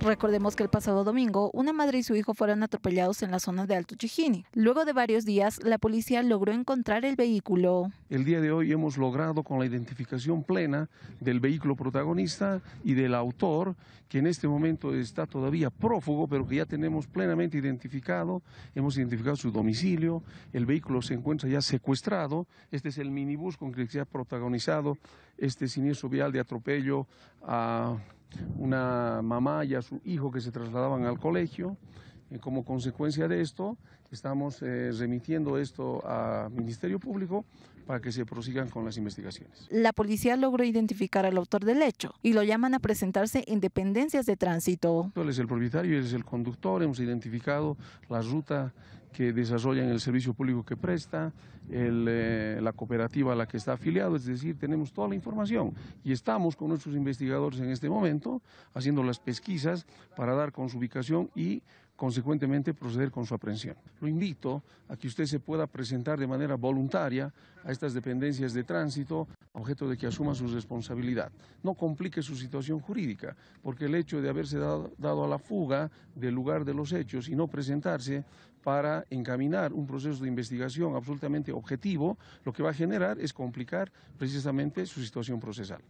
Recordemos que el pasado domingo, una madre y su hijo fueron atropellados en la zona de Alto Chijini. Luego de varios días, la policía logró encontrar el vehículo. El día de hoy hemos logrado con la identificación plena del vehículo protagonista y del autor, que en este momento está todavía prófugo, pero que ya tenemos plenamente identificado. Hemos identificado su domicilio, el vehículo se encuentra ya secuestrado. Este es el minibús con que se ha protagonizado este siniestro vial de atropello a una mamá y a su hijo que se trasladaban al colegio. Eh, como consecuencia de esto, estamos eh, remitiendo esto al Ministerio Público para que se prosigan con las investigaciones. La policía logró identificar al autor del hecho y lo llaman a presentarse en dependencias de tránsito. Él es el propietario, él es el conductor, hemos identificado la ruta que desarrollan el servicio público que presta, eh, la cooperativa a la que está afiliado, es decir, tenemos toda la información y estamos con nuestros investigadores en este momento haciendo las pesquisas para dar con su ubicación y consecuentemente proceder con su aprehensión. Lo invito a que usted se pueda presentar de manera voluntaria a estas dependencias de tránsito, objeto de que asuma su responsabilidad. No complique su situación jurídica, porque el hecho de haberse dado a la fuga del lugar de los hechos y no presentarse para encaminar un proceso de investigación absolutamente objetivo, lo que va a generar es complicar precisamente su situación procesal.